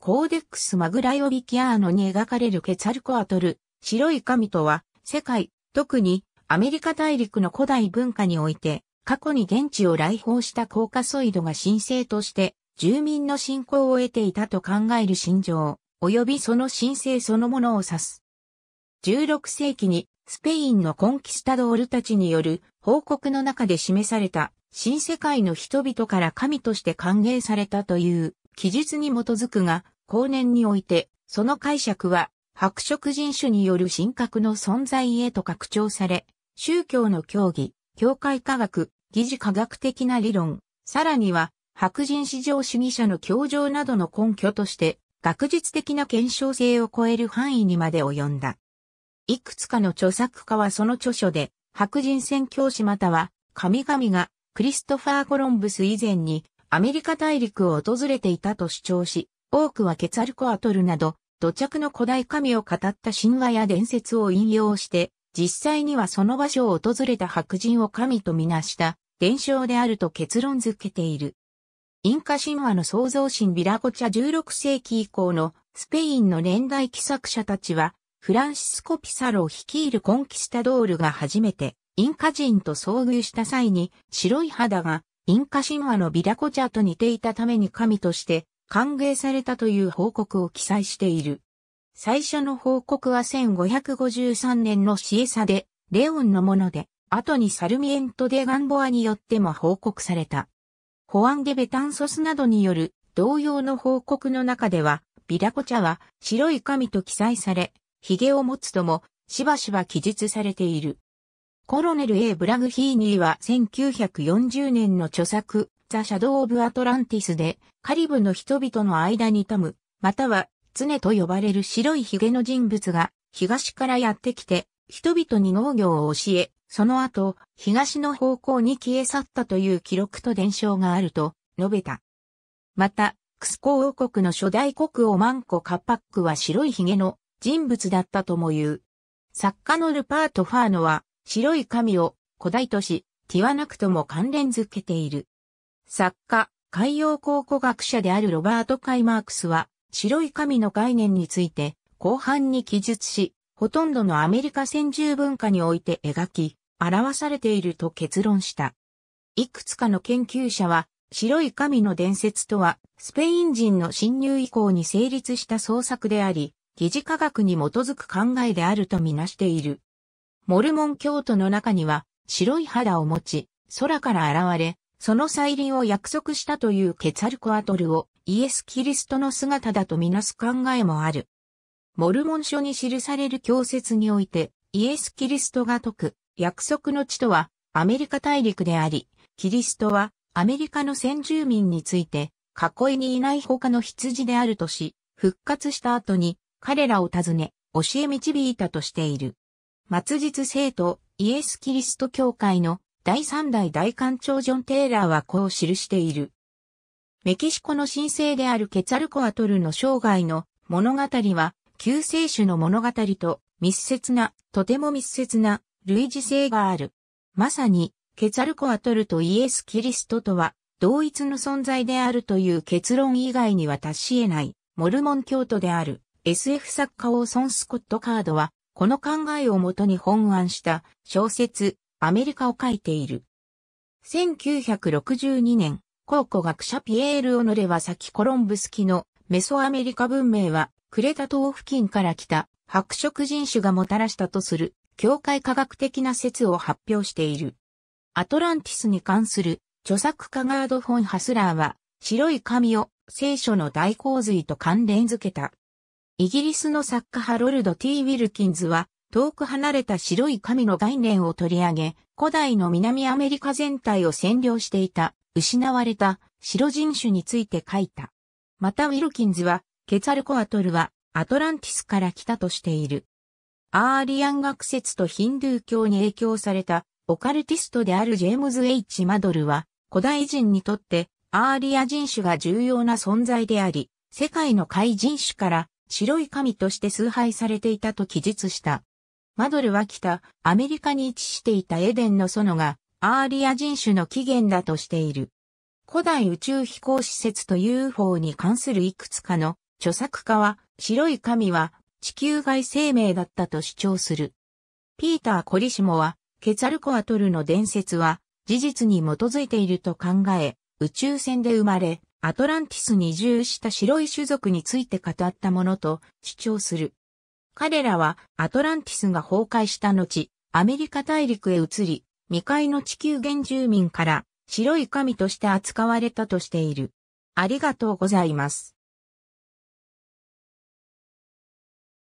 コーデックス・マグラヨビキアーノに描かれるケツァルコアトル、白い神とは、世界、特にアメリカ大陸の古代文化において、過去に現地を来訪したコーカソイドが神聖として、住民の信仰を得ていたと考える心情、及びその神聖そのものを指す。16世紀にスペインのコンキスタドールたちによる報告の中で示された新世界の人々から神として歓迎されたという記述に基づくが、後年において、その解釈は、白色人種による神格の存在へと拡張され、宗教の教義、教会科学、疑似科学的な理論、さらには、白人至上主義者の教条などの根拠として、学術的な検証性を超える範囲にまで及んだ。いくつかの著作家はその著書で、白人宣教師または、神々がクリストファー・コロンブス以前にアメリカ大陸を訪れていたと主張し、多くはケツァルコアトルなど、土着の古代神を語った神話や伝説を引用して、実際にはその場所を訪れた白人を神とみなした伝承であると結論づけている。インカ神話の創造神ビラゴチャ16世紀以降のスペインの年代記作者たちは、フランシスコ・ピサロを率いるコンキスタドールが初めてインカ人と遭遇した際に白い肌がインカ神話のビラコチャと似ていたために神として歓迎されたという報告を記載している。最初の報告は1553年のシエサで、レオンのもので、後にサルミエント・デ・ガンボアによっても報告された。ホアン・デ・ベタンソスなどによる同様の報告の中では、ビラコチャは白い神と記載され、髭を持つともしばしば記述されている。コロネル A. ブラグヒーニーは1940年の著作、ザ・シャドウ・オブ・アトランティスで、カリブの人々の間に富む、または、常と呼ばれる白い髭の人物が、東からやってきて、人々に農業を教え、その後、東の方向に消え去ったという記録と伝承があると、述べた。また、クスコ王国の初代国王マンコ・カッパックは白い髭の人物だったとも言う。作家のルパート・ファーノは、白い神を古代都市、ティワナクとも関連づけている。作家、海洋考古学者であるロバート・カイ・マークスは、白い神の概念について、後半に記述し、ほとんどのアメリカ先住文化において描き、表されていると結論した。いくつかの研究者は、白い神の伝説とは、スペイン人の侵入以降に成立した創作であり、疑似科学に基づく考えであるとみなしている。モルモン教徒の中には、白い肌を持ち、空から現れ、その再臨を約束したというケツァルコアトルをイエス・キリストの姿だとみなす考えもある。モルモン書に記される教説において、イエス・キリストが説く、約束の地とはアメリカ大陸であり、キリストはアメリカの先住民について、囲いにいない他の羊であるとし、復活した後に彼らを訪ね、教え導いたとしている。末日生徒、イエス・キリスト教会の第三代大官長ジョン・テイラーはこう記している。メキシコの神聖であるケツァルコアトルの生涯の物語は、救世主の物語と密接な、とても密接な類似性がある。まさに、ケツァルコアトルとイエス・キリストとは、同一の存在であるという結論以外には達し得ない、モルモン教徒である SF 作家オーソン・スコット・カードは、この考えをもとに本案した小説、アメリカを書いている。1962年、考古学者ピエール・オノレは先コロンブス期のメソアメリカ文明は、クレタ島付近から来た白色人種がもたらしたとする、境界科学的な説を発表している。アトランティスに関する著作家ガード・フォン・ハスラーは、白い紙を聖書の大洪水と関連付けた。イギリスの作家ハロルド・ T・ ウィルキンズは、遠く離れた白い神の概念を取り上げ、古代の南アメリカ全体を占領していた、失われた白人種について書いた。またウィルキンズは、ケツァルコアトルはアトランティスから来たとしている。アーリアン学説とヒンドゥー教に影響されたオカルティストであるジェームズ・ H・ マドルは、古代人にとってアーリア人種が重要な存在であり、世界の怪人種から白い神として崇拝されていたと記述した。マドルは北、アメリカに位置していたエデンの園が、アーリア人種の起源だとしている。古代宇宙飛行施設と UFO に関するいくつかの著作家は、白い神は地球外生命だったと主張する。ピーター・コリシモは、ケツァルコアトルの伝説は事実に基づいていると考え、宇宙船で生まれ、アトランティスに移住した白い種族について語ったものと主張する。彼らはアトランティスが崩壊した後、アメリカ大陸へ移り、未開の地球原住民から白い神として扱われたとしている。ありがとうございます。